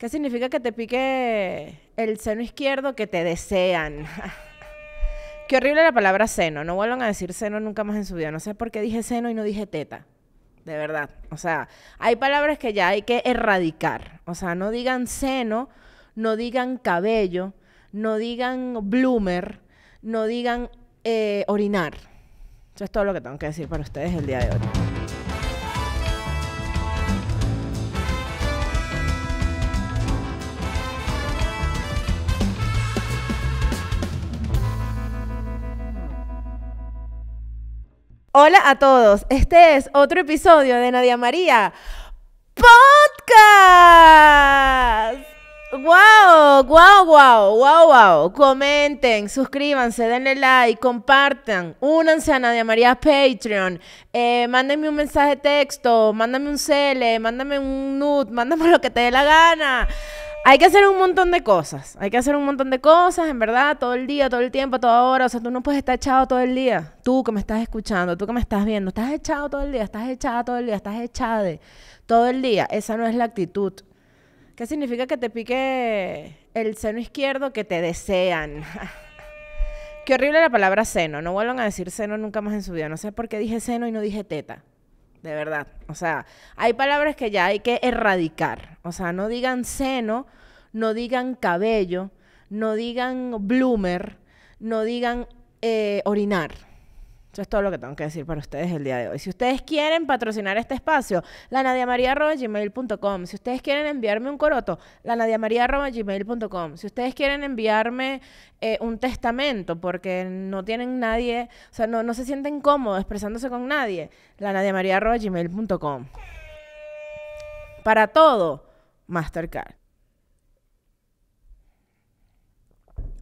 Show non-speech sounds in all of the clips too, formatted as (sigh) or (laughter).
¿Qué significa que te pique el seno izquierdo que te desean? (laughs) qué horrible la palabra seno. No vuelvan a decir seno nunca más en su vida. No sé por qué dije seno y no dije teta. De verdad. O sea, hay palabras que ya hay que erradicar. O sea, no digan seno, no digan cabello, no digan bloomer, no digan eh, orinar. Eso es todo lo que tengo que decir para ustedes el día de hoy. Hola a todos, este es otro episodio de Nadia María Podcast. ¡Wow! ¡Wow! ¡Wow! ¡Wow! ¡Wow! Comenten, suscríbanse, denle like, compartan, únanse a Nadia María Patreon, eh, mándenme un mensaje de texto, mándame un cele, mándame un nude, mándame (laughs) lo que te dé la gana. Hay que hacer un montón de cosas. Hay que hacer un montón de cosas, en verdad, todo el día, todo el tiempo, toda hora. O sea, tú no puedes estar echado todo el día. Tú que me estás escuchando, tú que me estás viendo, estás echado todo el día, estás echada todo el día, estás echada de todo el día. Esa no es la actitud. ¿Qué significa que te pique el seno izquierdo que te desean? (laughs) qué horrible la palabra seno. No vuelvan a decir seno nunca más en su vida. No sé por qué dije seno y no dije teta de verdad. O sea, hay palabras que ya hay que erradicar. O sea, no digan seno, no digan cabello, no digan bloomer, no digan eh, orinar. Eso es todo lo que tengo que decir para ustedes el día de hoy. Si ustedes quieren patrocinar este espacio, lanadiamaria.gmail.com. Si ustedes quieren enviarme un coroto, lanadiamaria.gmail.com. Si ustedes quieren enviarme eh, un testamento porque no tienen nadie, o sea, no, no se sienten cómodos expresándose con nadie, lanadiamaria.gmail.com. Para todo, Mastercard.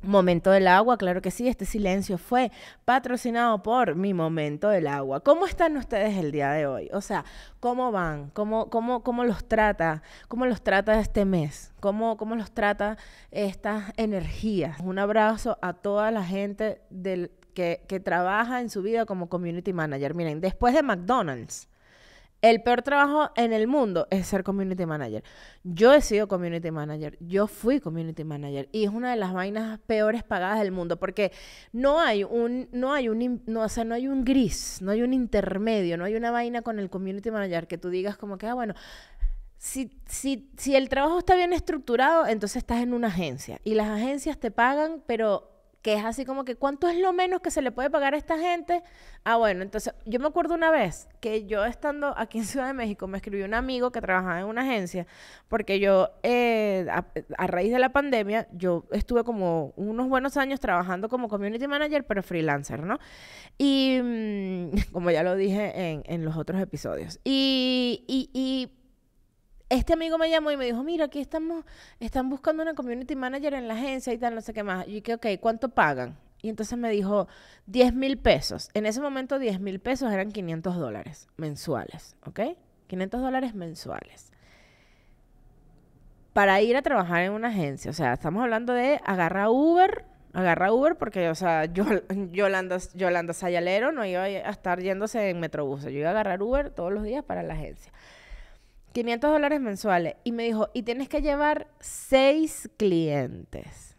Momento del agua, claro que sí, este silencio fue patrocinado por mi momento del agua. ¿Cómo están ustedes el día de hoy? O sea, ¿cómo van? ¿Cómo, cómo, cómo los trata? ¿Cómo los trata este mes? ¿Cómo, ¿Cómo los trata esta energía? Un abrazo a toda la gente del, que trabaja en su vida como community manager. Miren, después de McDonald's, el peor trabajo en el mundo es ser community manager. Yo he sido community manager, yo fui community manager y es una de las vainas peores pagadas del mundo porque no hay un no hay un no, no hay un gris, no hay un intermedio, no hay una vaina con el community manager que tú digas como que ah bueno, si el trabajo está bien estructurado, entonces estás en una agencia y las agencias te pagan, pero que es así como que, ¿cuánto es lo menos que se le puede pagar a esta gente? Ah, bueno, entonces yo me acuerdo una vez que yo estando aquí en Ciudad de México, me escribió un amigo que trabajaba en una agencia, porque yo, eh, a, raíz de la pandemia, yo estuve como unos buenos años trabajando como community manager, pero freelancer, ¿no? Y mm, (laughs) como ya lo dije en, los otros episodios. y este amigo me llamó y me dijo, mira, aquí estamos, están buscando una community manager en la agencia y tal, no sé qué más. Y dije, ok, ¿cuánto pagan? Y entonces me dijo, 10 mil pesos. En ese momento 10 mil pesos eran 500 dólares mensuales, ¿ok? 500 dólares mensuales. Para ir a trabajar en una agencia, o sea, estamos hablando de agarra Uber, agarra Uber porque, o sea, yo, (laughs) Yolanda, Yolanda Sayalero no iba a estar yéndose en Metrobús, yo iba a agarrar Uber todos los días para la agencia. 500 dólares mensuales. Y me dijo, y tienes que llevar seis clientes.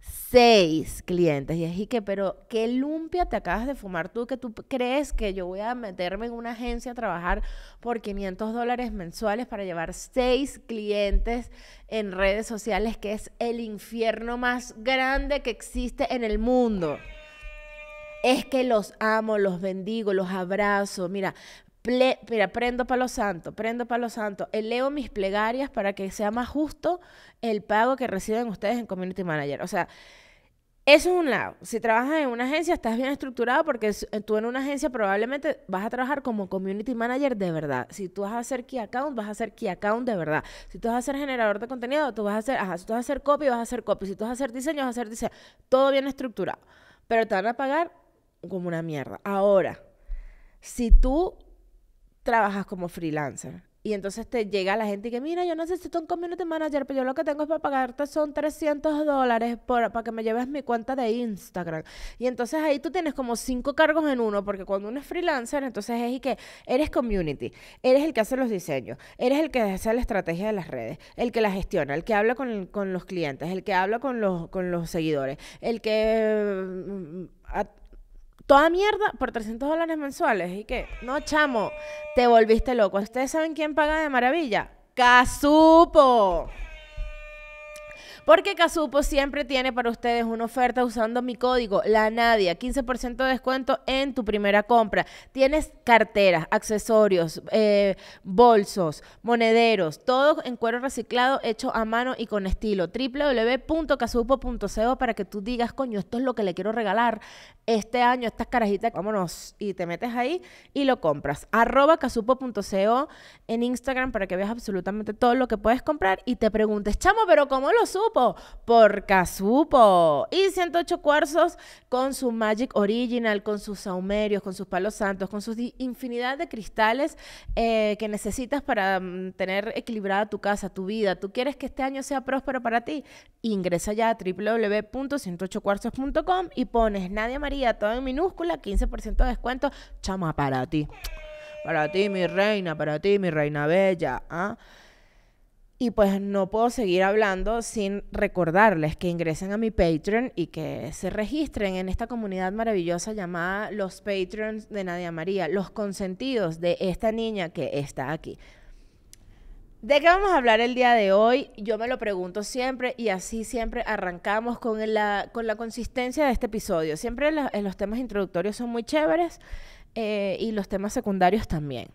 Seis clientes. Y dije, pero qué lumpia te acabas de fumar tú que tú crees que yo voy a meterme en una agencia a trabajar por 500 dólares mensuales para llevar seis clientes en redes sociales, que es el infierno más grande que existe en el mundo. Es que los amo, los bendigo, los abrazo. Mira, Mira, prendo palo santo, prendo para palo santo. leo mis plegarias para que sea más justo el pago que reciben ustedes en Community Manager. O sea, eso es un lado. Si trabajas en una agencia, estás bien estructurado porque eh, tú en una agencia probablemente vas a trabajar como community manager de verdad. Si tú vas a hacer key account, vas a hacer key account de verdad. Si tú vas a ser generador de contenido, tú vas a hacer, si tú vas a hacer copy, vas a hacer copy. Si tú vas a hacer diseño, vas a hacer diseño. Todo bien estructurado. Pero te van a pagar como una mierda. Ahora, si tú trabajas como freelancer. Y entonces te llega la gente y que, mira, yo necesito un community manager, pero yo lo que tengo es para pagarte son 300 dólares para que me lleves mi cuenta de Instagram. Y entonces ahí tú tienes como cinco cargos en uno, porque cuando uno es freelancer, entonces es y que eres community, eres el que hace los diseños, eres el que hace la estrategia de las redes, el que la gestiona, el que habla con, los clientes, el que habla con los, con los seguidores, el que... Mm, mm, mm, toda mierda por 300 dólares mensuales. ¿Y qué? No, chamo, te volviste loco. ¿Ustedes saben quién paga de maravilla? ¡Casupo! Porque Casupo siempre tiene para ustedes una oferta usando mi código, la Nadia, 15% de descuento en tu primera compra. Tienes carteras, accesorios, eh, bolsos, monederos, todo en cuero reciclado, hecho a mano y con estilo. www.casupo.co para que tú digas, coño, esto es lo que le quiero regalar este año, estas carajitas. Vámonos y te metes ahí y lo compras. Arroba casupo.co en Instagram para que veas absolutamente todo lo que puedes comprar y te preguntes, chamo, pero ¿cómo lo supo? por casupo Y 108 cuarzos con su Magic Original, con sus saumerios, con sus palos santos, con sus infinidad de cristales eh, que necesitas para mm, tener equilibrada tu casa, tu vida. Tú quieres que este año sea próspero para ti. Ingresa ya a www.108cuarzos.com y pones Nadia María, todo en minúscula, 15% de descuento. Chama para ti. Para ti, mi reina, para ti, mi reina bella. ¿ah? Y pues no puedo seguir hablando sin recordarles que ingresen a mi Patreon y que se registren en esta comunidad maravillosa llamada Los Patreons de Nadia María, los consentidos de esta niña que está aquí. ¿De qué vamos a hablar el día de hoy? Yo me lo pregunto siempre y así siempre arrancamos con la, con la consistencia de este episodio. Siempre los temas introductorios son muy chéveres eh, y los temas secundarios también.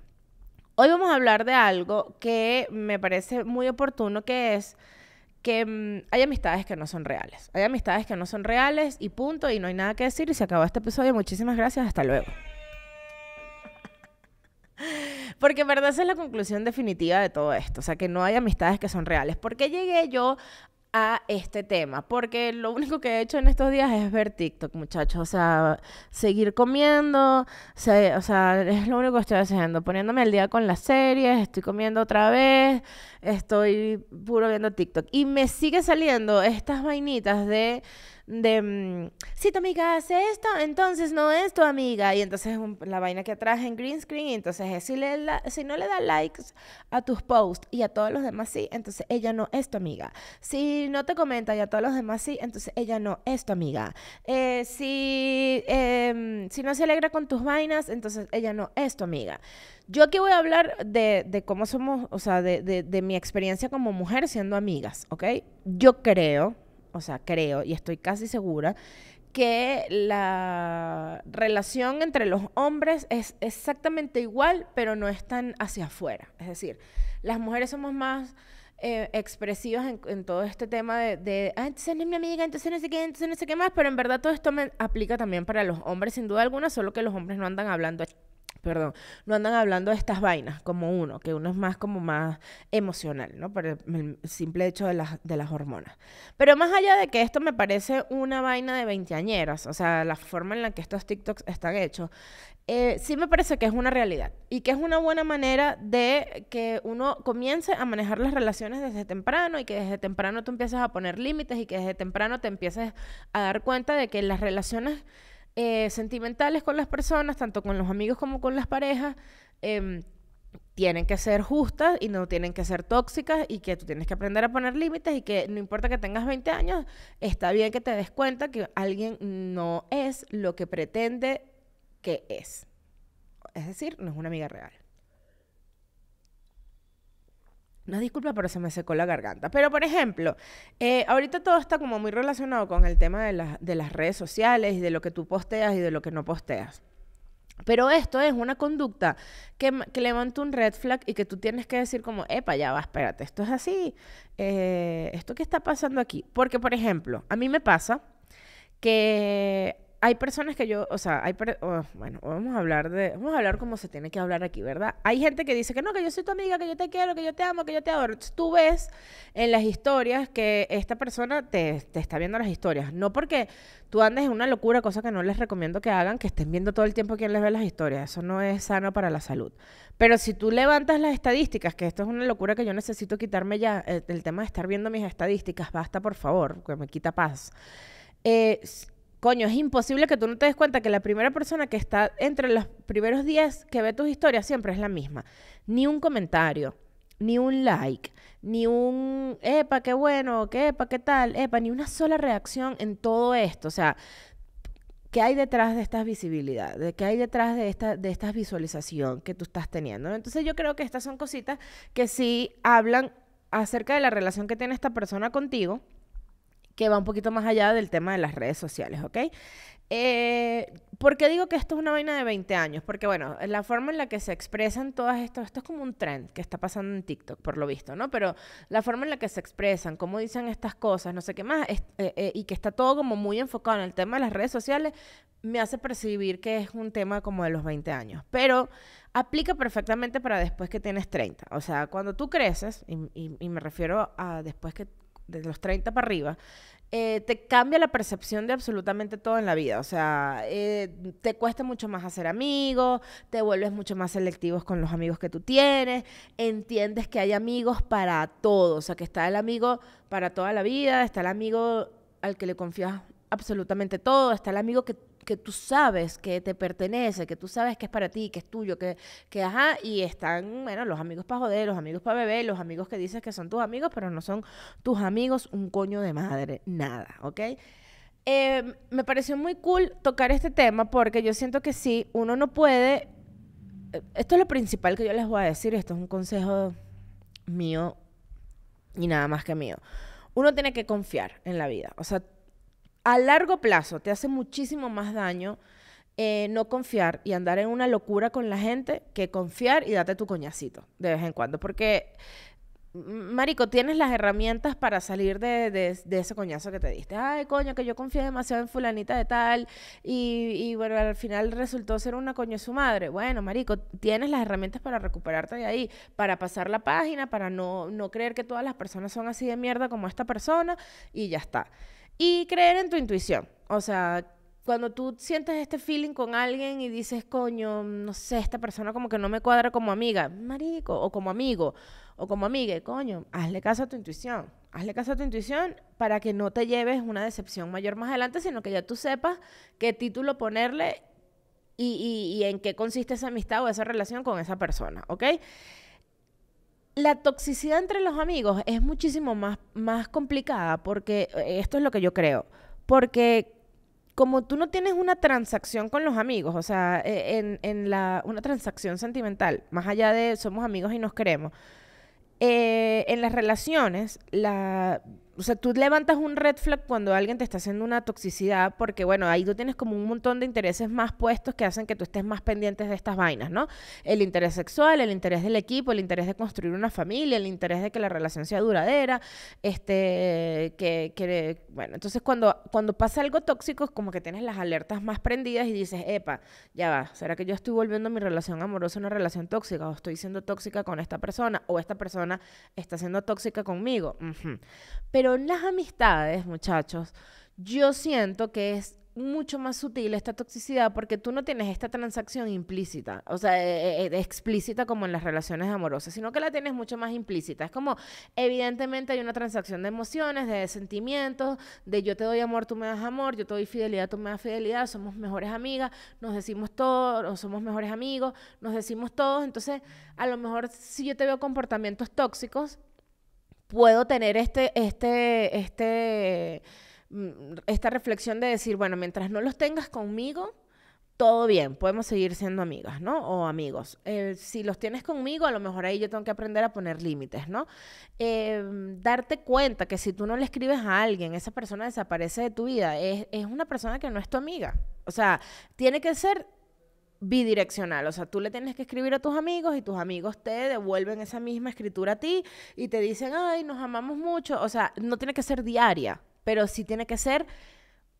Hoy vamos a hablar de algo que me parece muy oportuno, que es que mm, hay amistades que no son reales. Hay amistades que no son reales y punto, y no hay nada que decir y se acabó este episodio. Muchísimas gracias, hasta luego. (laughs) Porque en verdad esa es la conclusión definitiva de todo esto, o sea, que no hay amistades que son reales. ¿Por qué llegué yo a este tema, porque lo único que he hecho en estos días es ver TikTok, muchachos, o sea, seguir comiendo, o sea, es lo único que estoy haciendo, poniéndome al día con las series, estoy comiendo otra vez, estoy puro viendo TikTok y me sigue saliendo estas vainitas de de, mm, si tu amiga hace esto, entonces no es tu amiga. Y entonces la vaina que traje en green screen, entonces es, si, le si no le da likes a tus posts y a todos los demás sí, entonces ella no es tu amiga. Si no te comenta y a todos los demás sí, entonces ella no es tu amiga. Eh, si, em, si no se alegra con tus vainas, entonces ella no es tu amiga. Yo aquí voy a hablar de, cómo somos, o sea, de, de mi experiencia como mujer siendo amigas, ¿ok? Yo creo, o sea, creo y estoy casi segura que la relación entre los hombres es exactamente igual, pero no es tan hacia afuera. Es decir, las mujeres somos más eh, expresivas en, todo este tema de, ah, entonces no es mi amiga, entonces no sé qué, entonces no sé qué más, pero en verdad todo esto me aplica también para los hombres, sin duda alguna, solo que los hombres no andan hablando perdón, no andan hablando de estas vainas como uno, que uno es más como más emocional, ¿no? Por el, simple hecho de las, de las hormonas. Pero más allá de que esto me parece una vaina de veinteañeras, o sea, la forma en la que estos TikToks están hechos, eh, sí me parece que es una realidad y que es una buena manera de que uno comience a manejar las relaciones desde temprano y que desde temprano tú empieces a poner límites y que desde temprano te empieces a dar cuenta de que las relaciones eh, sentimentales con las personas, tanto con los amigos como con las parejas, em, tienen que ser justas y no tienen que ser tóxicas y que tú tienes que aprender a poner límites y que no importa que tengas 20 años, está bien que te des cuenta que alguien no es lo que pretende que es. Es decir, no es una amiga real. No, disculpa, pero se me secó la garganta. Pero, por ejemplo, eh, ahorita todo está como muy relacionado con el tema de, las redes sociales y de lo que tú posteas y de lo que no posteas. Pero esto es una conducta que, que, levanta un red flag y que tú tienes que decir como, epa, ya va, espérate, esto es así, eh, esto qué está pasando aquí. Porque, por ejemplo, a mí me pasa que hay personas que yo, o sea, hay, oh, bueno, vamos a hablar de, vamos a hablar como se tiene que hablar aquí, ¿verdad? Hay gente que dice que no, que yo soy tu amiga, que yo te quiero, que yo te amo, que yo te adoro. tú ves en las historias que esta persona te, está viendo las historias. No porque tú andes en una locura, cosa que no les recomiendo que hagan, que estén viendo todo el tiempo quién les ve las historias. Eso no es sano para la salud. Pero si tú levantas las estadísticas, que esto es una locura que yo necesito quitarme ya, eh, el, tema de estar viendo mis estadísticas, basta por favor, que me quita paz. Eh, coño, es imposible que tú no te des cuenta que la primera persona que está entre los primeros 10 que ve tus historias siempre es la misma. Ni un comentario, ni un like, ni un, epa, qué bueno, qué epa, qué tal, epa, ni una sola reacción en todo esto. O sea, ¿qué hay detrás de esta visibilidad, ¿De ¿Qué hay detrás de esta, de esta visualización que tú estás teniendo? Entonces yo creo que estas son cositas que sí hablan acerca de la relación que tiene esta persona contigo que va un poquito más allá del tema de las redes sociales, ¿ok? Eh, ¿Por qué digo que esto es una vaina de 20 años? Porque, bueno, la forma en la que se expresan todas estas, esto es como un trend que está pasando en TikTok, por lo visto, ¿no? Pero la forma en la que se expresan, cómo dicen estas cosas, no sé qué más, eh, eh, y que está todo como muy enfocado en el tema de las redes sociales, me hace percibir que es un tema como de los 20 años. Pero aplica perfectamente para después que tienes 30. O sea, cuando tú creces, y me refiero a después que de los 30 para arriba, eh, te cambia la percepción de absolutamente todo en la vida. O sea, eh, te cuesta mucho más hacer amigos, te vuelves mucho más selectivos con los amigos que tú tienes, entiendes que hay amigos para todo. O sea, que está el amigo para toda la vida, está el amigo al que le confías absolutamente todo, está el amigo que que tú sabes que te pertenece, que tú sabes que es para ti, que es tuyo, que, que ajá, y están, bueno, los amigos para joder, los amigos para beber, los amigos que dices que son tus amigos, pero no son tus amigos, un coño de madre, nada, ¿ok? Em, me pareció muy cool tocar este tema porque yo siento que sí, uno no puede, eh, esto es lo principal que yo les voy a decir, esto es un consejo mío y nada más que mío. Uno tiene que confiar en la vida, o sea, a largo plazo te hace muchísimo más daño eh, no confiar y andar en una locura con la gente que confiar y date tu coñacito de vez en cuando. Porque, Marico, tienes las herramientas para salir de, ese coñazo que te diste. Ay, coño, que yo confié demasiado en fulanita de tal y, y bueno, al final resultó ser una coño su madre. Bueno, Marico, tienes las herramientas para recuperarte de ahí, para pasar la página, para no, no creer que todas las personas son así de mierda como esta persona y ya está. Y creer en tu intuición. O sea, cuando tú sientes este feeling con alguien y dices, coño, no sé, esta persona como que no me cuadra como amiga, marico, o como amigo, o como amiga, coño, hazle caso a tu intuición. Hazle caso a tu intuición para que no te lleves una decepción mayor más adelante, sino que ya tú sepas qué título ponerle y, y, y en qué consiste esa amistad o esa relación con esa persona, ¿ok? la toxicidad entre los amigos es muchísimo más, más complicada porque eh, esto es lo que yo creo. Porque como tú no tienes una transacción con los amigos, o sea, e, en, la, una transacción sentimental, más allá de somos amigos y nos queremos, eh, en las relaciones, la, o sea, tú levantas un red flag cuando alguien te está haciendo una toxicidad, porque bueno, ahí tú tienes como un montón de intereses más puestos que hacen que tú estés más pendientes de estas vainas, ¿no? El interés sexual, el interés del equipo, el interés de construir una familia, el interés de que la relación sea duradera, este, que, bueno, entonces cuando, cuando pasa algo tóxico es como que tienes las alertas más prendidas y dices, epa, ya va, ¿será que yo estoy volviendo mi relación amorosa una relación tóxica o estoy siendo tóxica con esta persona o esta persona está siendo tóxica conmigo? en las amistades, muchachos, yo siento que es mucho más sutil esta toxicidad porque tú no tienes esta transacción implícita, o sea, eh, eh, eh, explícita como en las relaciones amorosas, sino que la tienes mucho más implícita. Es como, evidentemente hay una transacción de emociones, de sentimientos, de yo te doy amor, tú me das amor, yo te doy fidelidad, tú me das fidelidad, somos mejores amigas, nos decimos todo, somos mejores amigos, nos decimos todos. Entonces, a lo mejor si yo te veo comportamientos tóxicos, puedo tener este, este, este, mm, esta reflexión de decir, bueno, mientras no los tengas conmigo, todo bien, podemos seguir siendo amigas, ¿no? O amigos. Eh, si los tienes conmigo, a lo mejor ahí yo tengo que aprender a poner límites, ¿no? Em, darte cuenta que si tú no le escribes a alguien, esa persona desaparece de tu vida, es, es una persona que no es tu amiga. O sea, tiene que ser bidireccional, o sea, tú le tienes que escribir a tus amigos y tus amigos te devuelven esa misma escritura a ti y te dicen, ay, nos amamos mucho, o sea, no tiene que ser diaria, pero sí tiene que ser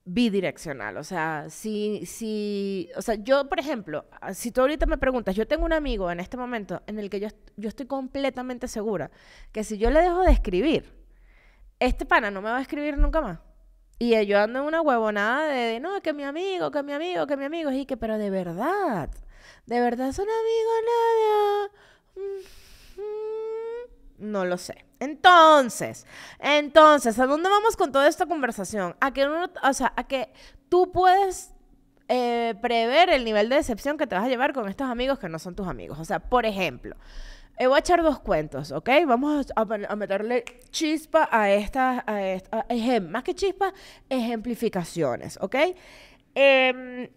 bidireccional, o sea, si, si, o sea, yo, por ejemplo, ah, si tú ahorita me preguntas, yo tengo un amigo en este momento en el que yo, yo estoy completamente segura que si yo le dejo de escribir, este pana no me va a escribir nunca más. Y yo ando en una huevonada de, de, no, que mi amigo, que mi amigo, que mi amigo. Y que, pero de verdad, de verdad son amigos, nada mm, mm, No lo sé. Entonces, entonces, ¿a dónde vamos con toda esta conversación? A que o sea, a que tú puedes eh, prever el nivel de decepción que te vas a llevar con estos amigos que no son tus amigos. O sea, por ejemplo, eh, voy a echar dos cuentos, ¿ok? Vamos a, meterle chispa a estas, a esta, más que chispa, ejemplificaciones, ¿ok? Em,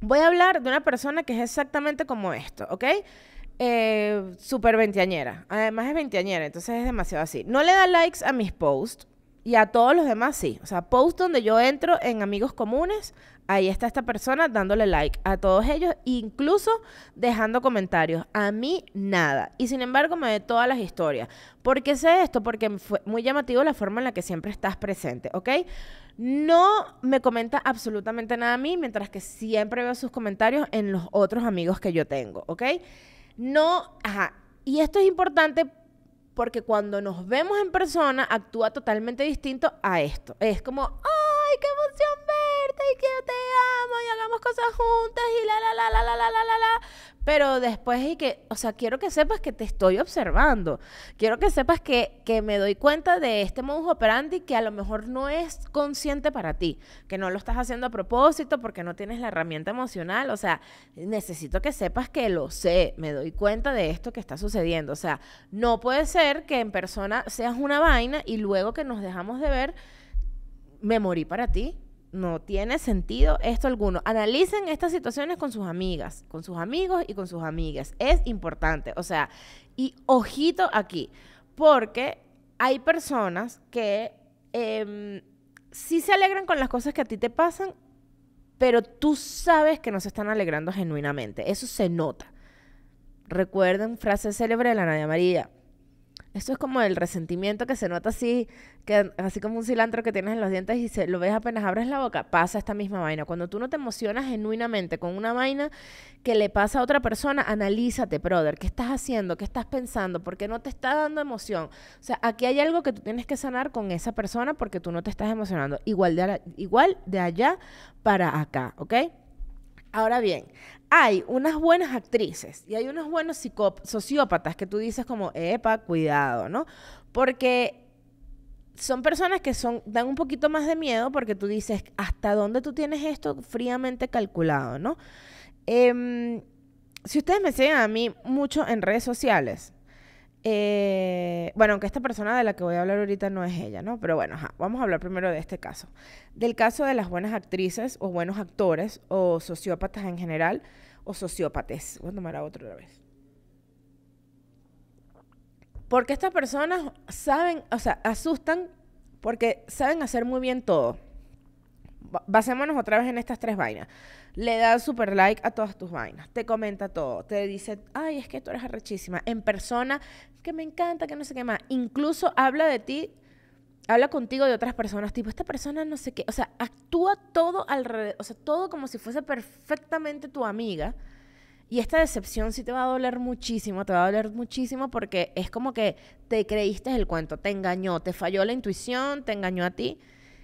voy a hablar de una persona que es exactamente como esto, ¿ok? Eh, super veinteañera. Además es veinteañera, entonces es demasiado así. No le da likes a mis posts. Y a todos los demás sí. O sea, post donde yo entro en amigos comunes, ahí está esta persona dándole like a todos ellos, incluso dejando comentarios. A mí nada. Y sin embargo me ve todas las historias. ¿Por qué sé esto? Porque fue muy llamativo la forma en la que siempre estás presente, ¿ok? No me comenta absolutamente nada a mí, mientras que siempre veo sus comentarios en los otros amigos que yo tengo, ¿ok? No, ajá. Y esto es importante porque cuando nos vemos en persona actúa totalmente distinto a esto. Es como, ay, qué emoción verte y que te amo y hagamos cosas juntas y la, la, la, la, la, la, la, la, la. Pero después y que, o sea, quiero que sepas que te estoy observando. Quiero que sepas que, que me doy cuenta de este modus operandi que a lo mejor no es consciente para ti, que no lo estás haciendo a propósito porque no tienes la herramienta emocional. O sea, necesito que sepas que lo sé, me doy cuenta de esto que está sucediendo. O sea, no puede ser que en persona seas una vaina y luego que nos dejamos de ver me morí para ti. No tiene sentido esto alguno. Analicen estas situaciones con sus amigas, con sus amigos y con sus amigas. Es importante. O sea, y ojito aquí, porque hay personas que em, sí se alegran con las cosas que a ti te pasan, pero tú sabes que no se están alegrando genuinamente. Eso se nota. Recuerden frase célebre de la Nadia María. Esto es como el resentimiento que se nota así, que así como un cilantro que tienes en los dientes y se, lo ves apenas abres la boca, pasa esta misma vaina. Cuando tú no te emocionas genuinamente con una vaina que le pasa a otra persona, analízate, brother, ¿qué estás haciendo? ¿Qué estás pensando? ¿Por qué no te está dando emoción? O sea, aquí hay algo que tú tienes que sanar con esa persona porque tú no te estás emocionando. Igual de, igual de allá para acá, ¿ok? Ahora bien, hay unas buenas actrices y hay unos buenos sociópatas que tú dices como, epa, cuidado, ¿no? Porque son personas que son, dan un poquito más de miedo porque tú dices, ¿hasta dónde tú tienes esto fríamente calculado, no? Em, si ustedes me siguen a mí mucho en redes sociales, eh, bueno, aunque esta persona de la que voy a hablar ahorita no es ella, ¿no? Pero bueno, vamos a hablar primero de este caso. Del caso de las buenas actrices o buenos actores o sociópatas en general o sociópates. Voy a tomar a otro otra vez. Porque estas personas saben, o sea, asustan porque saben hacer muy bien todo basémonos otra vez en estas tres vainas. Le da super like a todas tus vainas, te comenta todo, te dice, ay, es que tú eres arrechísima, en persona, que me encanta, que no sé qué más. Incluso habla de ti, habla contigo de otras personas, tipo, esta persona no sé qué, o sea, actúa todo alrededor, o sea, todo como si fuese perfectamente tu amiga. Y esta decepción sí te va a doler muchísimo, te va a doler muchísimo porque es como que te creíste el cuento, te engañó, te falló la intuición, te engañó a ti.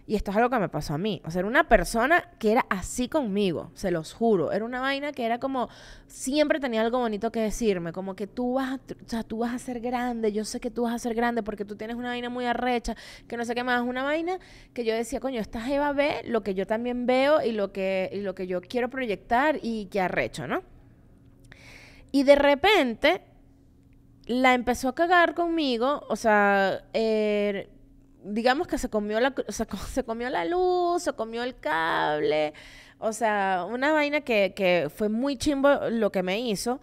Y esto es algo que me pasó a mí. O sea, era una persona que era así conmigo, se los juro. Era una vaina que era como, siempre tenía algo bonito que decirme, como que tú vas, a, tú vas a ser grande, yo sé que tú vas a ser grande porque tú tienes una vaina muy arrecha, que no sé qué más, una vaina que yo decía, coño, esta Jeva ve lo que yo también veo y lo que, lo que yo quiero proyectar y que arrecho, ¿no? Y de repente la empezó a cagar conmigo, o sea, eh, digamos que se comió la (laughs) se, comió la luz, se comió el cable, o sea, una vaina que, que fue muy chimbo lo que me hizo.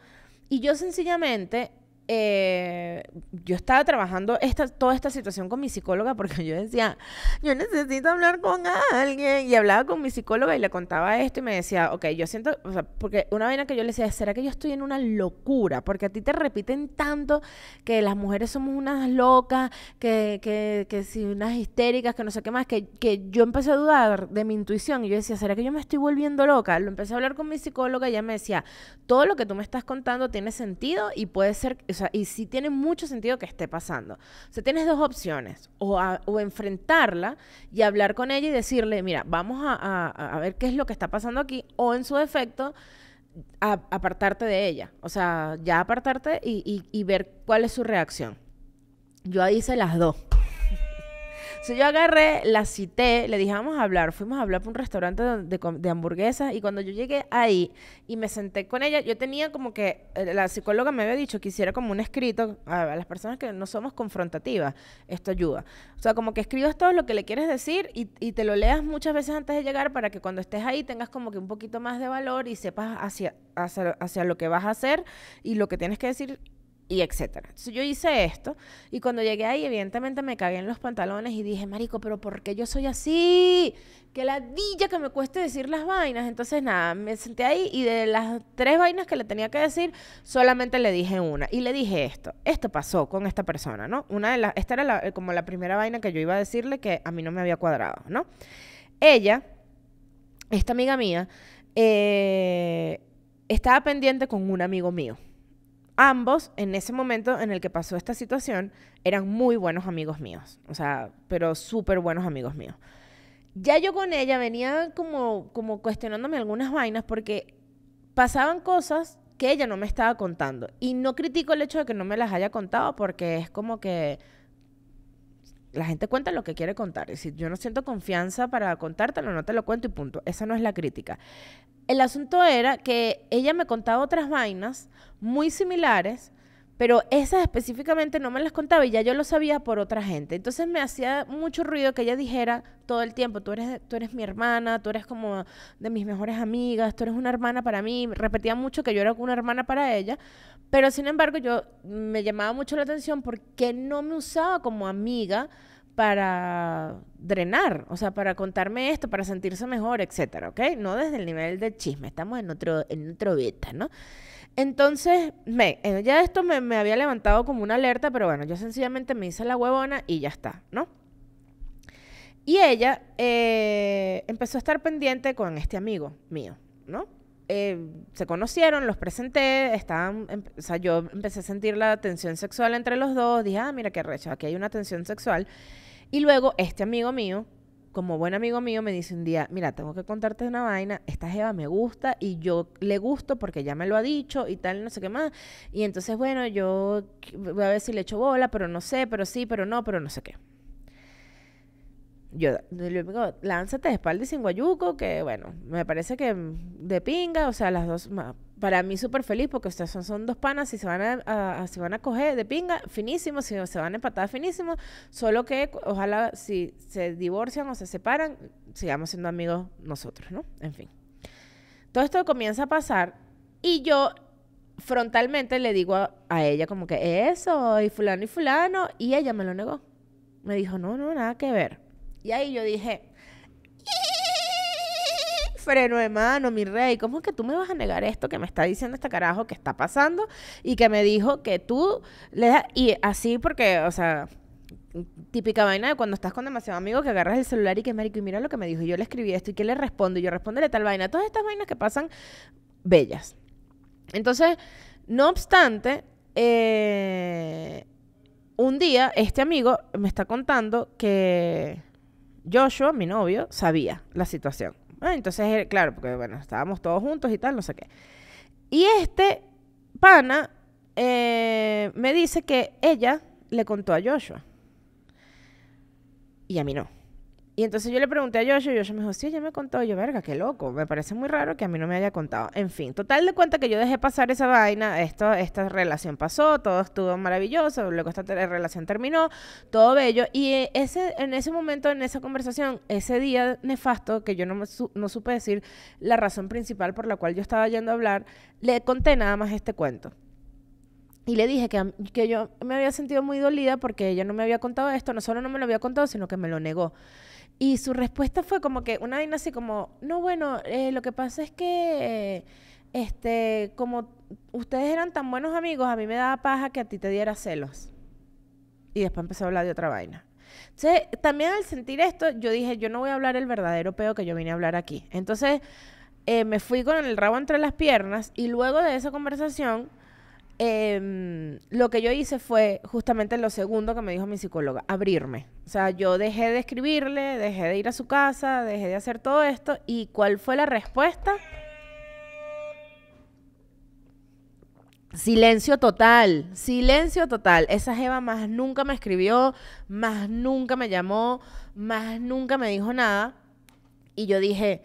Y yo sencillamente eh, yo estaba trabajando esta, toda esta situación con mi psicóloga porque yo decía, yo necesito hablar con alguien. Y hablaba con mi psicóloga y le contaba esto y me decía, ok, yo siento, o sea, porque una vez que yo le decía, ¿será que yo estoy en una locura? Porque a ti te repiten tanto que las mujeres somos unas locas, que, que, que si unas histéricas, que no sé qué más, que, que yo empecé a dudar de mi intuición y yo decía, ¿será que yo me estoy volviendo loca? Lo empecé a hablar con mi psicóloga y ella me decía, todo lo que tú me estás contando tiene sentido y puede ser sea, y sí tiene mucho sentido que esté pasando. O sea, tienes dos opciones, o, enfrentarla y hablar con ella y decirle, mira, vamos a, ver qué es lo que está pasando aquí, o en su defecto, apartarte de ella. O sea, ya apartarte y, ver cuál es su reacción. Yo ahí hice las dos. Si yo agarré, la cité, le dije, vamos a hablar. Fuimos a hablar por un restaurante de, hamburguesas y cuando yo llegué ahí y me senté con ella, yo tenía como que, eh, la psicóloga me había dicho que hiciera como un escrito a, las personas que no somos confrontativas. Esto ayuda. O sea, como que escribas todo lo que le quieres decir y, y te lo leas muchas veces antes de llegar para que cuando estés ahí tengas como que un poquito más de valor y sepas hacia, hacia, hacia lo que vas a hacer y lo que tienes que decir y etcétera. Entonces yo hice esto y cuando llegué ahí, evidentemente me cagué en los pantalones y dije, marico, pero ¿por qué yo soy así? Que la dilla que me cueste decir las vainas. Entonces nada, me senté ahí y de las tres vainas que le tenía que decir, solamente le dije una. Y le dije esto, esto pasó con esta persona, ¿no? Una de las, esta era eh, como la primera vaina que yo iba a decirle que a mí no me había cuadrado, ¿no? Ella, esta amiga mía, eh, estaba pendiente con un amigo mío ambos, en ese momento en el que pasó esta situación, eran muy buenos amigos míos. O sea, pero súper buenos amigos míos. Ya yo con ella venía como, como cuestionándome algunas vainas porque pasaban cosas que ella no me estaba contando. Y no critico el hecho de que no me las haya contado porque es como que la gente cuenta lo que quiere contar. Y si yo no siento confianza para contártelo, no te lo cuento y punto. Esa no es la crítica. El asunto era que ella me contaba otras vainas muy similares, pero esas específicamente no me las contaba y ya yo lo sabía por otra gente. Entonces me hacía mucho ruido que ella dijera todo el tiempo, tú eres, tú eres mi hermana, tú eres como de mis mejores amigas, tú eres una hermana para mí. Repetía mucho que yo era una hermana para ella, pero sin embargo yo me llamaba mucho la atención porque no me usaba como amiga para drenar, o sea, para contarme esto, para sentirse mejor, etcétera, ¿ok? No desde el nivel de chisme, estamos en otro, en otro beta, ¿no? Entonces, me, eh, ya esto me, había levantado como una alerta, pero bueno, yo sencillamente me hice la huevona y ya está, ¿no? Y ella eh, empezó a estar pendiente con este amigo mío, ¿no? Eh, se conocieron, los presenté, estaban, em, o sea, yo empecé a sentir la tensión sexual entre los dos, dije, ah, mira qué recha, aquí hay una tensión sexual. Y luego este amigo mío como buen amigo mío me dice un día, mira, tengo que contarte una vaina, esta jeva me gusta y yo le gusto porque ya me lo ha dicho y tal, no sé qué más. Y entonces, bueno, yo voy a ver si le echo bola, pero no sé, pero sí, pero no, pero no sé qué. Yo le digo, lánzate de espalda sin guayuco, que bueno, me parece que de pinga, o sea, las dos, para mí súper feliz porque ustedes son, dos panas y se van a, van a coger de pinga finísimo, si se van a empatar finísimo, solo que ojalá si se divorcian o se separan, sigamos siendo amigos nosotros, ¿no? En fin. Todo esto comienza a pasar y yo frontalmente le digo a ella como que eso y fulano y fulano y ella me lo negó. Me dijo, no, no, nada que ver. Y ahí yo dije, pero, hermano, mi rey. ¿Cómo que tú me vas a negar esto que me está diciendo este carajo que está pasando y que me dijo que tú le das... Y así porque, o sea, típica vaina de cuando estás con demasiado amigo que agarras el celular y que marico y mira lo que me dijo, yo le escribí esto y que le respondo, y yo respondele tal vaina, todas estas vainas que pasan bellas. Entonces, no obstante, eh, un día este amigo me está contando que Joshua, mi novio, sabía la situación entonces, eh, claro, porque bueno, estábamos todos juntos y tal, no sé qué. Y este pana eh, me dice que ella le contó a Joshua. Y a mí no. Y entonces yo le pregunté a Yoshi, y Yoshi me dijo, sí, ella me contó. yo, verga, qué loco, me parece muy raro que a mí no me haya contado. En fin, total de cuenta que yo dejé pasar esa vaina, esto, esta relación pasó, todo estuvo maravilloso, luego esta relación terminó, todo bello. Y ese, en ese momento, en esa conversación, ese día nefasto, que yo no, no supe decir la razón principal por la cual yo estaba yendo a hablar, le conté nada más este cuento. Y le dije que, que, yo me había sentido muy dolida porque ella no me había contado esto, no solo no me lo había contado, sino que me lo negó. Y su respuesta fue como que una vaina así como, no, bueno, eh, lo que pasa es que, eh, este, como ustedes eran tan buenos amigos, a mí me daba paja que a ti te diera celos. Y después empezó a hablar de otra vaina. Entonces, también al sentir esto, yo dije, yo no voy a hablar el verdadero peo que yo vine a hablar aquí. Entonces, eh, me fui con el rabo entre las piernas y luego de esa conversación Em, lo que yo hice fue justamente lo segundo que me dijo mi psicóloga, abrirme. O sea, yo dejé de escribirle, dejé de ir a su casa, dejé de hacer todo esto. ¿Y cuál fue la respuesta? Silencio total, silencio total. Esa Jeva más nunca me escribió, más nunca me llamó, más nunca me dijo nada. Y yo dije,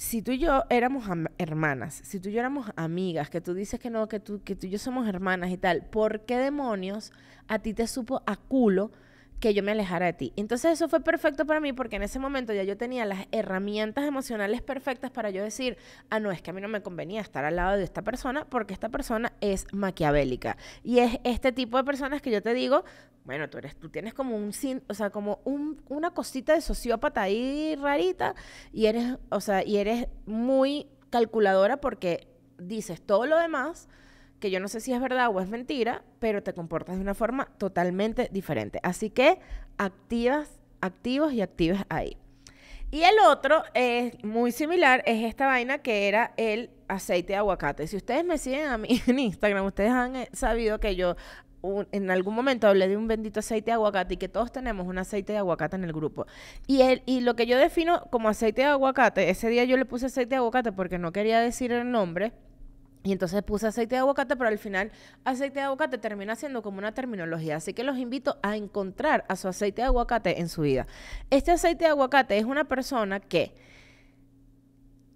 si tú y yo éramos hermanas, si tú y yo éramos amigas, que tú dices que no, que tú, que tú y yo somos hermanas y tal, ¿por qué demonios a ti te supo a culo que yo me alejara de ti. Entonces eso fue perfecto para mí porque en ese momento ya yo tenía las herramientas emocionales perfectas para yo decir, ah, no, es que a mí no me convenía estar al lado de esta persona porque esta persona es maquiavélica. Y es este tipo de personas que yo te digo, bueno, tú, eres, tú tienes como un, o sea, como una cosita de sociópata ahí rarita y eres, o sea, y eres muy calculadora porque dices todo lo demás que yo no sé si es verdad o es mentira, pero te comportas de una forma totalmente diferente. Así que activas, activos y activas ahí. Y el otro es muy similar, es esta vaina que era el aceite de aguacate. Si ustedes me siguen a mí (laughs) en Instagram, ustedes han eh, sabido que yo en algún momento hablé de un bendito aceite de aguacate y que todos tenemos un aceite de aguacate en el grupo. Y, y lo que yo defino como aceite de aguacate, ese día yo le puse aceite de aguacate porque no quería decir el nombre y entonces puse aceite de aguacate, pero al final aceite de aguacate termina siendo como una terminología. Así que los invito a encontrar a su aceite de aguacate en su vida. Este aceite de aguacate es una persona que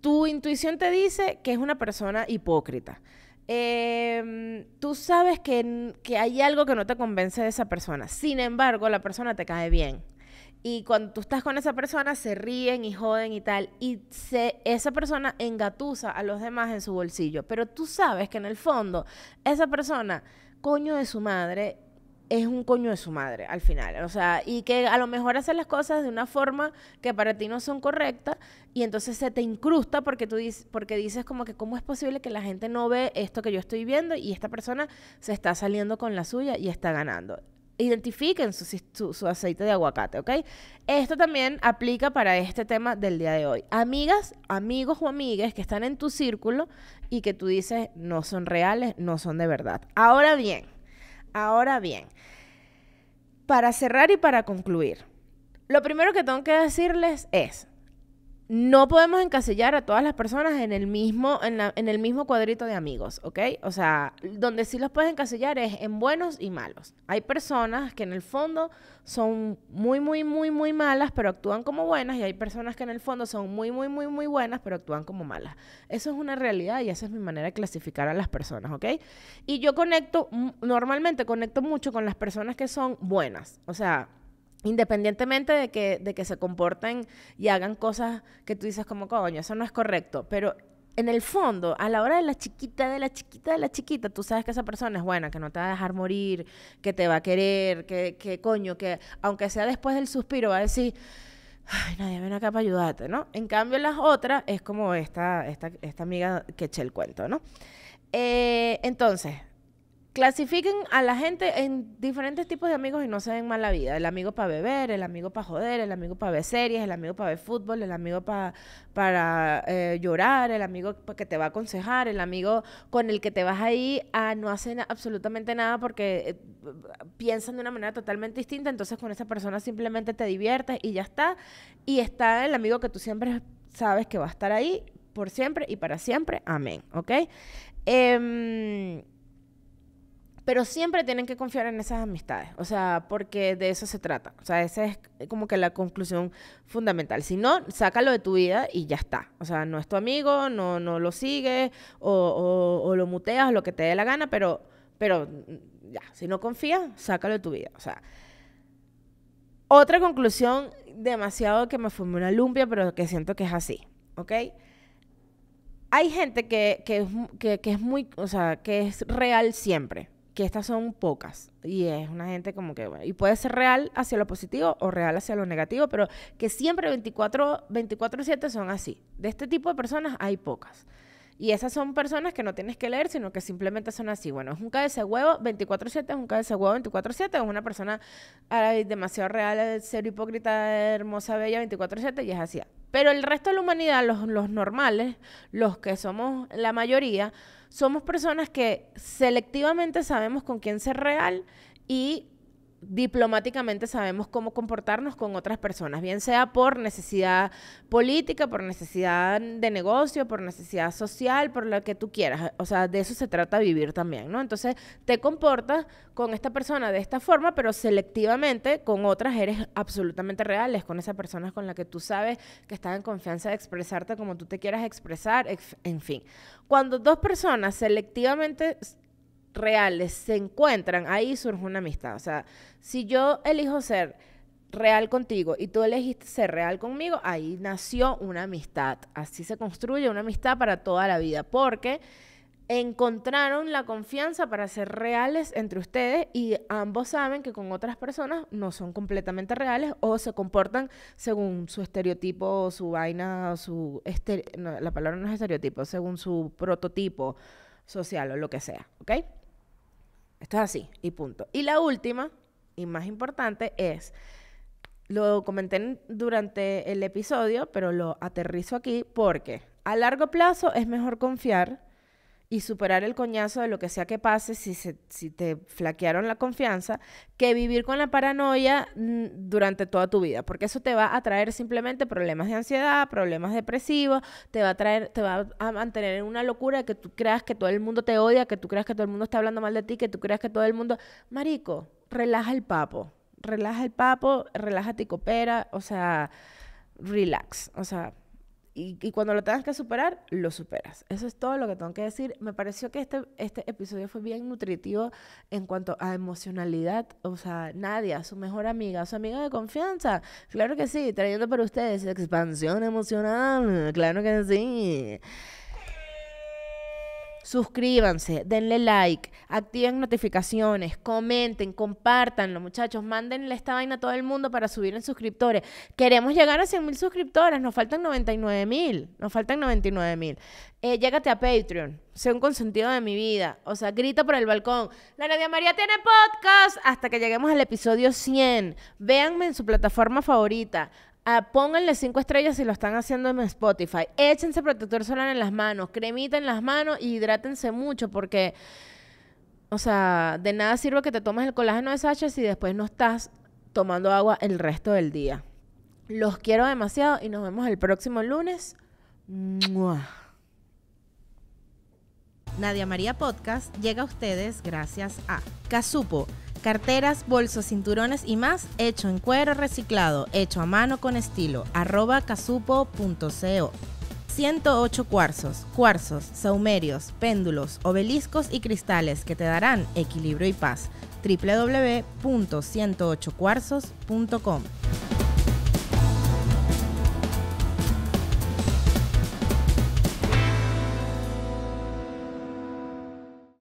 tu intuición te dice que es una persona hipócrita. Em, tú sabes que hay algo que no te convence de esa persona. Sin embargo, la persona te cae bien. Y cuando tú estás con esa persona, se ríen y joden y tal. Y se, esa persona engatusa a los demás en su bolsillo. Pero tú sabes que en el fondo, esa persona, coño de su madre, es un coño de su madre al final. O sea, y que a lo mejor hace las cosas de una forma que para ti no son correctas. Y entonces se te incrusta porque tú dices, porque dices como que, ¿cómo es posible que la gente no ve esto que yo estoy viendo? Y esta persona se está saliendo con la suya y está ganando identifiquen su, aceite de aguacate, ¿ok? Esto también aplica para este tema del día de hoy. Amigas, amigos o amigues que están en tu círculo y que tú dices no son reales, no son de verdad. Ahora bien, ahora bien, para cerrar y para concluir, lo primero que tengo que decirles es, no podemos encasillar a todas las personas en el mismo, en, el mismo cuadrito de amigos, ¿ok? O sea, donde sí los puedes encasillar es en buenos y malos. Hay personas que en el fondo son muy, muy, muy, muy malas, pero actúan como buenas, y hay personas que en el fondo son muy, muy, muy, muy buenas, pero actúan como malas. Eso es una realidad y esa es mi manera de clasificar a las personas, ¿ok? Y yo conecto, normalmente conecto mucho con las personas que son buenas, o sea, independientemente de que, de que se comporten y hagan cosas que tú dices como, coño, eso no es correcto, pero en el fondo, a la hora de la chiquita, de la chiquita, de la chiquita, tú sabes que esa persona es buena, que no te va a dejar morir, que te va a querer, que, que coño, que aunque sea después del suspiro, va a decir, ay, nadie viene acá para ayudarte, ¿no? En cambio, las otras es como esta, esta, esta amiga que eché el cuento, ¿no? Eh, entonces, clasifiquen a la gente en diferentes tipos de amigos y no se den mala vida. El amigo para beber, el amigo para joder, el amigo para ver series, el amigo para ver fútbol, el amigo para eh, llorar, el amigo que te va a aconsejar, el amigo con el que te vas ahí a no hacer absolutamente nada porque eh, piensan de una manera totalmente distinta. Entonces con esa persona simplemente te diviertes y ya está. Y está el amigo que tú siempre sabes que va a estar ahí por siempre y para siempre. Amén. ¿Ok? Em, pero siempre tienen que confiar en esas amistades, o sea, porque de eso se trata. O sea, esa es como que la conclusión fundamental. Si no, sácalo de tu vida y ya está. O sea, no es tu amigo, no, lo sigues o, lo muteas, lo que te dé la gana, pero, pero ya, si no confías, sácalo de tu vida. O sea, otra conclusión demasiado que me fumé una lumpia, pero que siento que es así, ¿ok? Hay gente que, que es muy, o sea, que es real siempre que estas son pocas y es una gente como que, y puede ser real hacia lo positivo o real hacia lo negativo, pero que siempre 24-7 son así. De este tipo de personas hay pocas. Y esas son personas que no tienes que leer, sino que simplemente son así. Bueno, es un cabeza huevo 24-7, es un cabeza huevo 24-7, es una persona demasiado real, ser hipócrita, hermosa, bella 24-7 y es así. Pero el resto de la humanidad, los, los normales, los que somos la mayoría, somos personas que selectivamente sabemos con quién ser real y diplomáticamente sabemos cómo comportarnos con otras personas, bien sea por necesidad política, por necesidad de negocio, por necesidad social, por lo que tú quieras. O sea, de eso se trata vivir también, ¿no? Entonces, te comportas con esta persona de esta forma, pero selectivamente con otras eres absolutamente reales, con esa persona con la que tú sabes que está en confianza de expresarte como tú te quieras expresar, en fin. Cuando dos personas selectivamente reales se encuentran, ahí surge una amistad. O sea, si yo elijo ser real contigo y tú elegiste ser real conmigo, ahí nació una amistad. Así se construye una amistad para toda la vida, porque encontraron la confianza para ser reales entre ustedes y ambos saben que con otras personas no son completamente reales o se comportan según su estereotipo, su vaina, su... la palabra no es estereotipo, según su prototipo social o lo que sea, ¿ok? Esto es así, y punto. Y la última, y más importante, es, lo comenté durante el episodio, pero lo aterrizo aquí porque a largo plazo es mejor confiar y superar el coñazo de lo que sea que pase si, si te flaquearon la confianza, que vivir con la paranoia mm, durante toda tu vida, porque eso te va a traer simplemente problemas de ansiedad, problemas depresivos, te va a traer, te va a mantener en una locura que tú creas que todo el mundo te odia, que tú creas que todo el mundo está hablando mal de ti, que tú creas que todo el mundo, marico, relaja el papo, relaja el papo, relájate y coopera, o sea, relax, o sea, y, cuando lo tengas que superar, lo superas. Eso es todo lo que tengo que decir. Me pareció que este, este episodio fue bien nutritivo en cuanto a emocionalidad. O sea, Nadia, su mejor amiga, su amiga de confianza. Claro que sí, trayendo para ustedes expansión emocional. Claro que sí suscríbanse, denle like, activen notificaciones, comenten, compártanlo, muchachos, mándenle esta vaina a todo el mundo para subir en suscriptores. Queremos llegar a 100 mil suscriptores, nos faltan 99 mil, nos faltan 99 mil. Eh, llégate a Patreon, sea un consentido de mi vida, o sea, grita por el balcón, la Nadia María tiene podcast, hasta que lleguemos al episodio 100. Véanme en su plataforma favorita, Ah, pónganle cinco estrellas si lo están haciendo en Spotify. Échense protector solar en las manos, cremita en las manos y hidrátense mucho porque, o sea, de nada sirve que te tomes el colágeno de Sacha si después no estás tomando agua el resto del día. Los quiero demasiado y nos vemos el próximo lunes. Nadia María Podcast llega a ustedes gracias a Casupo carteras, bolsos, cinturones y más, hecho en cuero reciclado, hecho a mano con estilo, arroba casupo.co. 108 cuarzos, cuarzos, saumerios, péndulos, obeliscos y cristales que te darán equilibrio y paz. www.108cuarzos.com